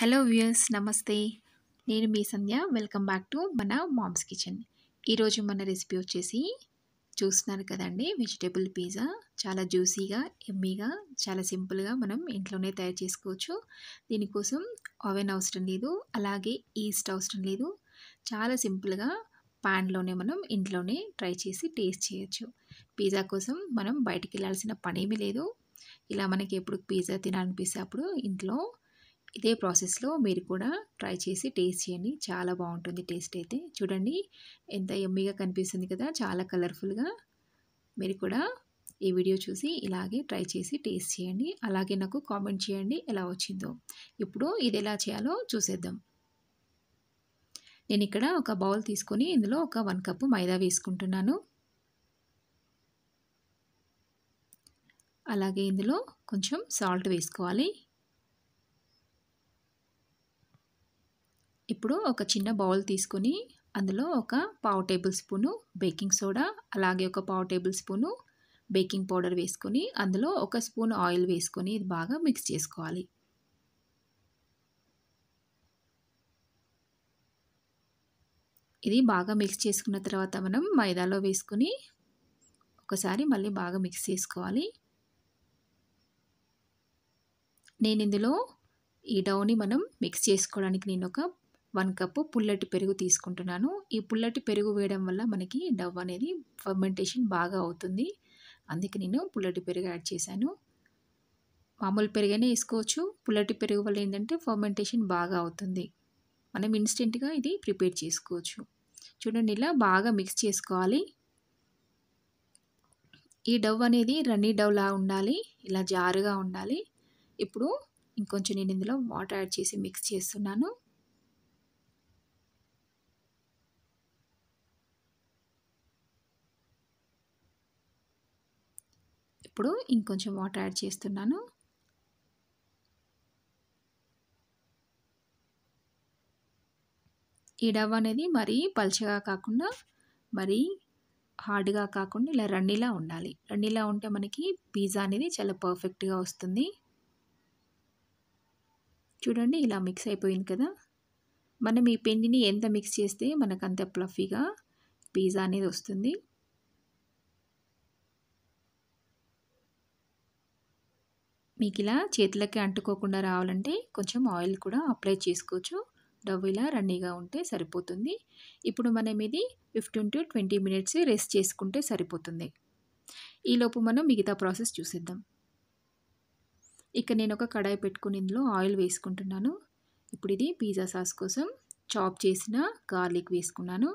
hello viewers నమస్తే నేను మీ సంధ్య వెల్కమ్ బ్యాక్ టు మన మామ్స్ కిచెన్ ఈరోజు మన రెసిపీ వచ్చేసి చూస్తున్నారు కదండి వెజిటేబుల్ పిజ్జా చాలా జ్యూసీగా ఎమ్మీగా చాలా సింపుల్గా మనం ఇంట్లోనే తయారు చేసుకోవచ్చు దీనికోసం ఓవెన్ అవసరం లేదు అలాగే ఈస్ట్ అవసరం లేదు చాలా సింపుల్గా ప్యాన్లోనే మనం ఇంట్లోనే ట్రై చేసి టేస్ట్ చేయొచ్చు పిజ్జా కోసం మనం బయటికి వెళ్ళాల్సిన పనేమీ లేదు ఇలా మనకి ఎప్పుడు పిజ్జా తినాలనిపిస్తే అప్పుడు ఇంట్లో ఇదే ప్రాసెస్లో మీరు కూడా ట్రై చేసి టేస్ట్ చేయండి చాలా బాగుంటుంది టేస్ట్ అయితే చూడండి ఎంత ఎమ్మీగా కనిపిస్తుంది కదా చాలా కలర్ఫుల్గా మీరు కూడా ఈ వీడియో చూసి ఇలాగే ట్రై చేసి టేస్ట్ చేయండి అలాగే నాకు కామెంట్ చేయండి ఎలా వచ్చిందో ఇప్పుడు ఇది ఎలా చేయాలో చూసేద్దాం నేను ఇక్కడ ఒక బౌల్ తీసుకొని ఇందులో ఒక వన్ కప్పు మైదా వేసుకుంటున్నాను అలాగే ఇందులో కొంచెం సాల్ట్ వేసుకోవాలి ఇప్పుడు ఒక చిన్న బౌల్ తీసుకొని అందులో ఒక పావు టేబుల్ స్పూను బేకింగ్ సోడా అలాగే ఒక పావు టేబుల్ స్పూను బేకింగ్ పౌడర్ వేసుకొని అందులో ఒక స్పూన్ ఆయిల్ వేసుకొని ఇది బాగా మిక్స్ చేసుకోవాలి ఇది బాగా మిక్స్ చేసుకున్న తర్వాత మనం మైదాలో వేసుకొని ఒకసారి మళ్ళీ బాగా మిక్స్ చేసుకోవాలి నేను ఇందులో ఈ డౌని మనం మిక్స్ చేసుకోవడానికి నేను ఒక వన్ కప్పు పుల్లటి పెరుగు తీసుకుంటున్నాను ఈ పుల్లటి పెరుగు వేయడం వల్ల మనకి డవ్ అనేది ఫర్మెంటేషన్ బాగా అవుతుంది అందుకే నేను పుల్లటి పెరుగు యాడ్ చేశాను మామూలు పెరుగైనా వేసుకోవచ్చు పుల్లటి పెరుగు వల్ల ఏంటంటే ఫర్మెంటేషన్ బాగా అవుతుంది మనం ఇన్స్టెంట్గా ఇది ప్రిపేర్ చేసుకోవచ్చు చూడండి ఇలా బాగా మిక్స్ చేసుకోవాలి ఈ డవ్ అనేది రన్నీ డవ్లా ఉండాలి ఇలా జారుగా ఉండాలి ఇప్పుడు ఇంకొంచెం నేను ఇందులో వాటర్ యాడ్ చేసి మిక్స్ చేస్తున్నాను ఇప్పుడు ఇంకొంచెం వాటర్ యాడ్ చేస్తున్నాను ఈ డవ్ అనేది మరీ పలుచగా కాకుండా మరీ హార్డ్గా కాకుండా ఇలా రన్నీలా ఉండాలి రన్నీలా ఉంటే మనకి పిజ్జా అనేది చాలా పర్ఫెక్ట్గా వస్తుంది చూడండి ఇలా మిక్స్ అయిపోయింది కదా మనం ఈ పిండిని ఎంత మిక్స్ చేస్తే మనకు అంత ప్లఫీగా పిజ్జా అనేది వస్తుంది మీకు ఇలా చేతులకి అంటుకోకుండా రావాలంటే కొంచెం ఆయిల్ కూడా అప్లై చేసుకోవచ్చు డవ్ ఇలా రన్నీగా ఉంటే సరిపోతుంది ఇప్పుడు మనం ఇది fifteen to twenty minutes rest చేసుకుంటే సరిపోతుంది ఈలోపు మనం మిగతా ప్రాసెస్ చూసేద్దాం ఇక నేను ఒక కడాయి పెట్టుకుని ఇందులో ఆయిల్ వేసుకుంటున్నాను ఇప్పుడు ఇది పిజ్జా సాస్ కోసం చాప్ చేసిన గార్లిక్ వేసుకున్నాను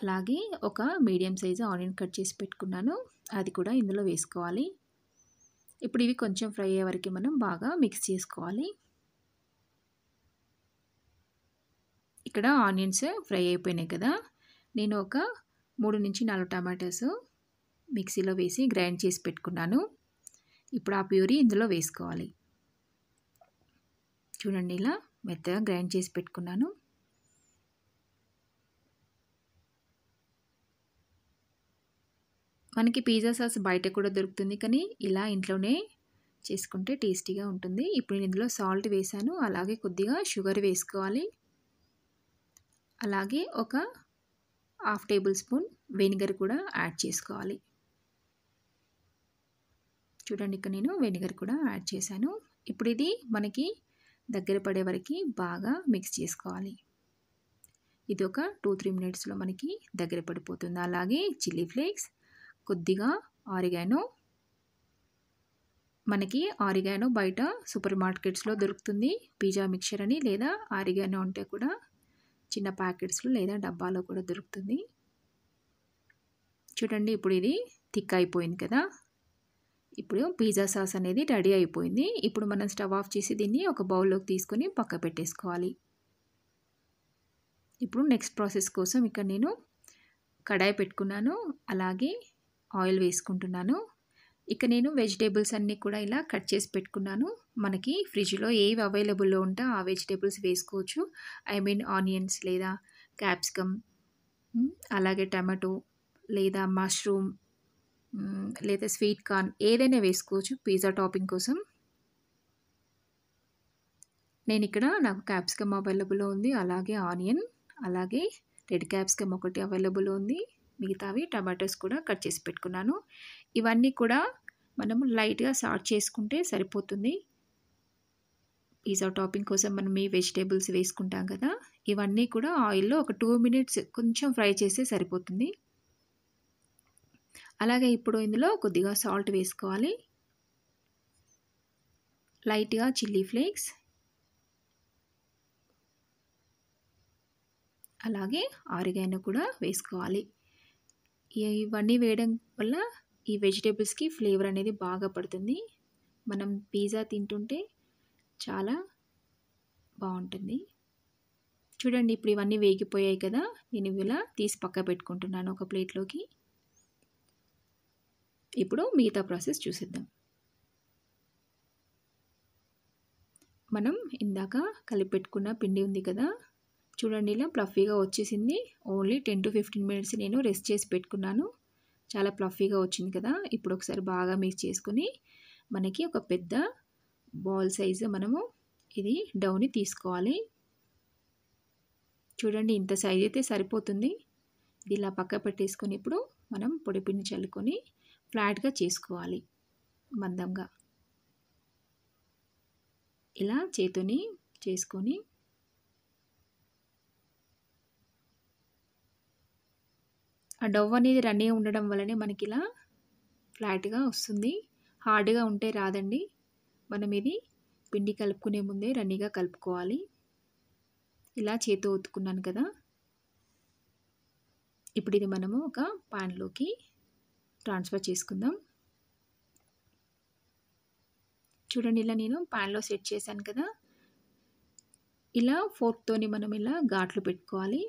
అలాగే ఒక మీడియం సైజు ఆనియన్ కట్ చేసి పెట్టుకున్నాను అది కూడా ఇందులో వేసుకోవాలి ఇప్పుడు ఇవి కొంచెం ఫ్రై అయ్యే వరకు మనం బాగా మిక్స్ చేసుకోవాలి ఇక్కడ ఆనియన్స్ ఫ్రై అయిపోయినాయి కదా నేను ఒక మూడు నుంచి నాలుగు టమాటోస్ మిక్సీలో వేసి గ్రైండ్ చేసి పెట్టుకున్నాను ఇప్పుడు ఆ ప్యూరీ ఇందులో వేసుకోవాలి చూడండి ఇలా మెత్తగా గ్రైండ్ చేసి పెట్టుకున్నాను మనకి పిజ్జా సాస్ బయట కూడా దొరుకుతుంది కానీ ఇలా ఇంట్లోనే చేసుకుంటే టేస్టీగా ఉంటుంది ఇప్పుడు నేను ఇందులో సాల్ట్ వేసాను అలాగే కొద్దిగా షుగర్ వేసుకోవాలి అలాగే ఒక హాఫ్ టేబుల్ స్పూన్ వెనిగర్ కూడా యాడ్ చేసుకోవాలి చూడండి ఇక్కడ నేను వెనిగర్ కూడా యాడ్ చేశాను ఇప్పుడు ఇది మనకి దగ్గర పడే వరకు బాగా మిక్స్ చేసుకోవాలి ఇది ఒక టూ త్రీ మినిట్స్లో మనకి దగ్గర పడిపోతుంది అలాగే చిల్లీ ఫ్లేక్స్ కొద్దిగా ఆరిగాను మనకి ఆరిగాను బయట సూపర్ మార్కెట్స్లో దొరుకుతుంది పిజ్జా మిక్చర్ అని లేదా ఆరిగాను అంటే కూడా చిన్న ప్యాకెట్స్లో లేదా డబ్బాలో కూడా దొరుకుతుంది చూడండి ఇప్పుడు ఇది థిక్ అయిపోయింది కదా ఇప్పుడు పిజ్జా సాస్ అనేది రెడీ అయిపోయింది ఇప్పుడు మనం స్టవ్ ఆఫ్ చేసి దీన్ని ఒక బౌల్లోకి తీసుకొని పక్క పెట్టేసుకోవాలి ఇప్పుడు నెక్స్ట్ ప్రాసెస్ కోసం ఇక్కడ నేను కడాయి పెట్టుకున్నాను అలాగే ఆయిల్ వేసుకుంటున్నాను ఇక నేను వెజిటేబుల్స్ అన్నీ కూడా ఇలా కట్ చేసి పెట్టుకున్నాను మనకి ఫ్రిడ్జ్లో ఏవి అవైలబుల్లో ఉంటా ఆ వెజిటేబుల్స్ వేసుకోవచ్చు ఐ మీన్ ఆనియన్స్ లేదా క్యాప్సికమ్ అలాగే టమాటో లేదా మష్రూమ్ లేదా స్వీట్ కార్న్ ఏదైనా వేసుకోవచ్చు పిజ్జా టాపింగ్ కోసం నేను ఇక్కడ నాకు క్యాప్సికమ్ అవైలబుల్లో ఉంది అలాగే ఆనియన్ అలాగే రెడ్ క్యాప్సికమ్ ఒకటి అవైలబుల్ ఉంది మిగతావి టమాటోస్ కూడా కట్ చేసి పెట్టుకున్నాను ఇవన్నీ కూడా మనం లైట్గా సార్ట్ చేసుకుంటే సరిపోతుంది పిజ్జా టాపింగ్ కోసం మనం మీ వెజిటేబుల్స్ వేసుకుంటాం కదా ఇవన్నీ కూడా ఆయిల్లో ఒక టూ మినిట్స్ కొంచెం ఫ్రై చేస్తే సరిపోతుంది అలాగే ఇప్పుడు ఇందులో కొద్దిగా సాల్ట్ వేసుకోవాలి లైట్గా చిల్లీ ఫ్లేక్స్ అలాగే ఆరిగాయను కూడా వేసుకోవాలి ఇవన్నీ వేయడం వల్ల ఈ వెజిటేబుల్స్కి ఫ్లేవర్ అనేది బాగా పడుతుంది మనం పిజ్జా తింటుంటే చాలా బాగుంటుంది చూడండి ఇప్పుడు ఇవన్నీ వేగిపోయాయి కదా నేను ఇలా తీసి పక్క పెట్టుకుంటున్నాను ఒక ప్లేట్లోకి ఇప్పుడు మిగతా ప్రాసెస్ చూసిద్దాం మనం ఇందాక కలిపెట్టుకున్న పిండి ఉంది కదా చూడండి ఇలా ప్లఫీగా వచ్చేసింది only ten to fifteen minutes నేను రెస్ట్ చేసి పెట్టుకున్నాను చాలా ప్లఫీగా వచ్చింది కదా ఇప్పుడు ఒకసారి బాగా మిక్స్ చేసుకుని మనకి ఒక పెద్ద బాల్ సైజు మనము ఇది డౌని తీసుకోవాలి చూడండి ఇంత సైజ్ అయితే సరిపోతుంది ఇది ఇలా పక్క పెట్టేసుకొని ఇప్పుడు మనం పొడిపిండి చల్లుకొని ఫ్లాట్గా చేసుకోవాలి మందంగా ఇలా చేతుని చేసుకొని ఆ డవ్ అనేది రన్నే ఉండడం వల్లనే మనకి ఇలా ఫ్లాట్గా వస్తుంది హార్డ్గా ఉంటే రాదండి మనం ఇది పిండి కలుపుకునే ముందే రన్నీగా కలుపుకోవాలి ఇలా చేతి ఒత్తుకున్నాను కదా ఇప్పుడు ఇది మనము ఒక ప్యాన్లోకి ట్రాన్స్ఫర్ చేసుకుందాం చూడండి ఇలా నేను ప్యాన్లో సెట్ చేశాను కదా ఇలా ఫోర్క్తోని మనం ఇలా ఘాట్లు పెట్టుకోవాలి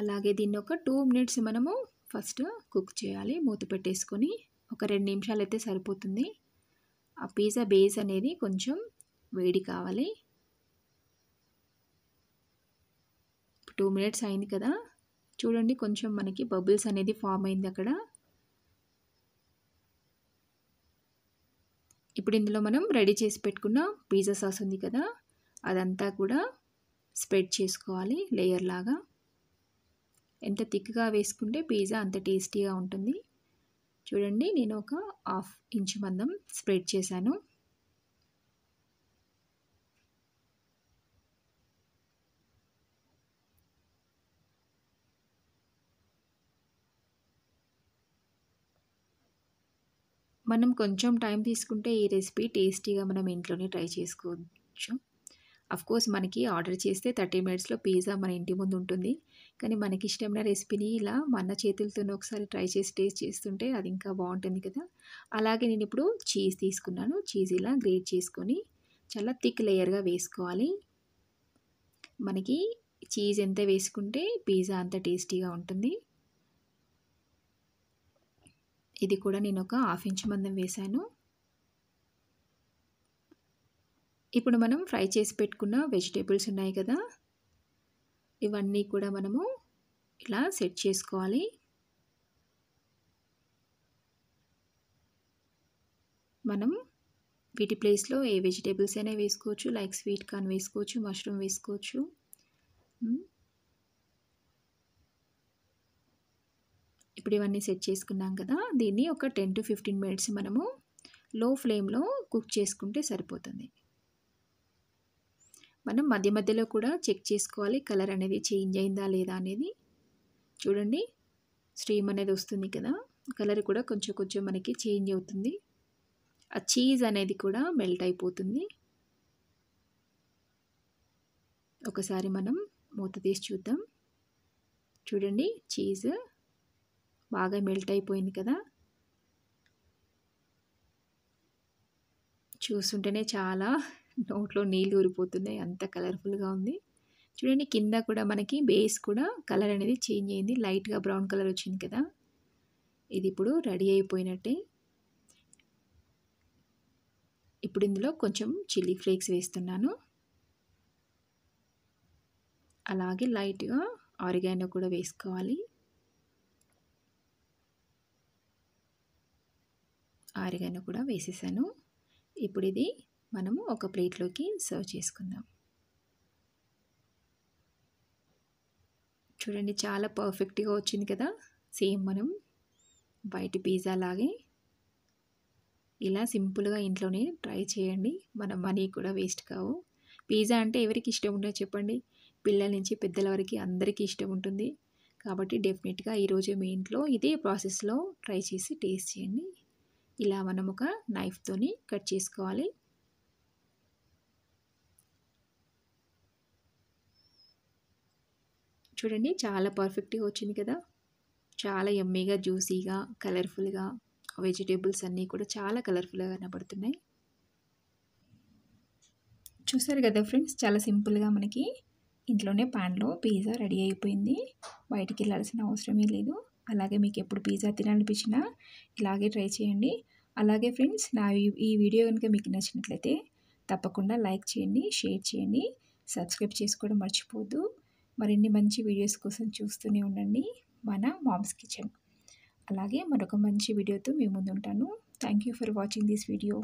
అలాగే దీన్ని ఒక టూ మినిట్స్ మనము ఫస్ట్ కుక్ చేయాలి మూత పెట్టేసుకొని ఒక రెండు నిమిషాలు అయితే సరిపోతుంది ఆ పిజ్జా బేస్ అనేది కొంచెం వేడి కావాలి టూ మినిట్స్ అయింది కదా చూడండి కొంచెం మనకి బబుల్స్ అనేది ఫామ్ అయింది అక్కడ ఇప్పుడు ఇందులో మనం రెడీ చేసి పెట్టుకున్న పిజ్జా సాస్ ఉంది కదా అదంతా కూడా స్ప్రెడ్ చేసుకోవాలి లేయర్ లాగా ఎంత థిక్గా వేసుకుంటే పిజ్జా అంత టేస్టీగా ఉంటుంది చూడండి నేను ఒక హాఫ్ ఇంచ్ మందం స్ప్రెడ్ చేశాను మనం కొంచెం టైం తీసుకుంటే ఈ రెసిపీ టేస్టీగా మనం ఇంట్లోనే ట్రై చేసుకోవచ్చు కోర్స్ మనకి ఆర్డర్ చేస్తే థర్టీ మినిట్స్లో పిజ్జా మన ఇంటి ముందు ఉంటుంది కానీ మనకి ఇష్టమైన రెసిపీని ఇలా మన చేతులతోనే ఒకసారి ట్రై చేసి టేస్ట్ చేస్తుంటే అది ఇంకా బాగుంటుంది కదా అలాగే నేను ఇప్పుడు చీజ్ తీసుకున్నాను చీజ్ ఇలా గ్రేట్ చేసుకొని చాలా థిక్ లేయర్గా వేసుకోవాలి మనకి చీజ్ ఎంత వేసుకుంటే పిజ్జా అంత టేస్టీగా ఉంటుంది ఇది కూడా నేను ఒక హాఫ్ ఇంచ్ మందం వేశాను ఇప్పుడు మనం ఫ్రై చేసి పెట్టుకున్న వెజిటేబుల్స్ ఉన్నాయి కదా ఇవన్నీ కూడా మనము ఇలా సెట్ చేసుకోవాలి మనం వీటి ప్లేస్లో ఏ వెజిటేబుల్స్ అయినా వేసుకోవచ్చు లైక్ స్వీట్ కార్న్ వేసుకోవచ్చు మష్రూమ్ వేసుకోవచ్చు ఇప్పుడు ఇవన్నీ సెట్ చేసుకున్నాం కదా దీన్ని ఒక టెన్ టు ఫిఫ్టీన్ మినిట్స్ మనము లో ఫ్లేమ్లో కుక్ చేసుకుంటే సరిపోతుంది మనం మధ్య మధ్యలో కూడా చెక్ చేసుకోవాలి కలర్ అనేది చేంజ్ అయిందా లేదా అనేది చూడండి స్ట్రీమ్ అనేది వస్తుంది కదా కలర్ కూడా కొంచెం కొంచెం మనకి చేంజ్ అవుతుంది ఆ చీజ్ అనేది కూడా మెల్ట్ అయిపోతుంది ఒకసారి మనం మూత తీసి చూద్దాం చూడండి చీజ్ బాగా మెల్ట్ అయిపోయింది కదా చూస్తుంటేనే చాలా నోట్లో నీళ్ళు ఊరిపోతున్నాయి అంత కలర్ఫుల్గా ఉంది చూడండి కింద కూడా మనకి బేస్ కూడా కలర్ అనేది చేంజ్ అయింది లైట్గా బ్రౌన్ కలర్ వచ్చింది కదా ఇది ఇప్పుడు రెడీ అయిపోయినట్టే ఇప్పుడు ఇందులో కొంచెం చిల్లీ ఫ్లేక్స్ వేస్తున్నాను అలాగే లైట్గా ఆరిగానో కూడా వేసుకోవాలి ఆరిగానో కూడా వేసేసాను ఇప్పుడు ఇది మనము ఒక ప్లేట్లోకి సర్వ్ చేసుకుందాం చూడండి చాలా పర్ఫెక్ట్గా వచ్చింది కదా సేమ్ మనం బయట పిజ్జా లాగే ఇలా సింపుల్గా ఇంట్లోనే ట్రై చేయండి మన మనీ కూడా వేస్ట్ కావు పిజ్జా అంటే ఎవరికి ఇష్టం ఉండదో చెప్పండి పిల్లల నుంచి పెద్దల వరకు అందరికీ ఇష్టం ఉంటుంది కాబట్టి డెఫినెట్గా ఈరోజు మీ ఇంట్లో ఇదే ప్రాసెస్లో ట్రై చేసి టేస్ట్ చేయండి ఇలా మనం ఒక నైఫ్తోని కట్ చేసుకోవాలి చూడండి చాలా పర్ఫెక్ట్గా వచ్చింది కదా చాలా ఎమ్మీగా జ్యూసీగా కలర్ఫుల్గా వెజిటేబుల్స్ అన్నీ కూడా చాలా కలర్ఫుల్గా కనబడుతున్నాయి చూసారు కదా ఫ్రెండ్స్ చాలా సింపుల్గా మనకి ఇంట్లోనే ప్యాన్లో పిజ్జా రెడీ అయిపోయింది బయటికి వెళ్ళాల్సిన అవసరమే లేదు అలాగే మీకు ఎప్పుడు పిజ్జా తినాలనిపించినా ఇలాగే ట్రై చేయండి అలాగే ఫ్రెండ్స్ నా ఈ వీడియో కనుక మీకు నచ్చినట్లయితే తప్పకుండా లైక్ చేయండి షేర్ చేయండి సబ్స్క్రైబ్ చేసుకోవడం మర్చిపోద్దు మరిన్ని మంచి వీడియోస్ కోసం చూస్తూనే ఉండండి మన మామ్స్ కిచెన్ అలాగే మరొక మంచి వీడియోతో మేము ముందుంటాను thank you for watching this video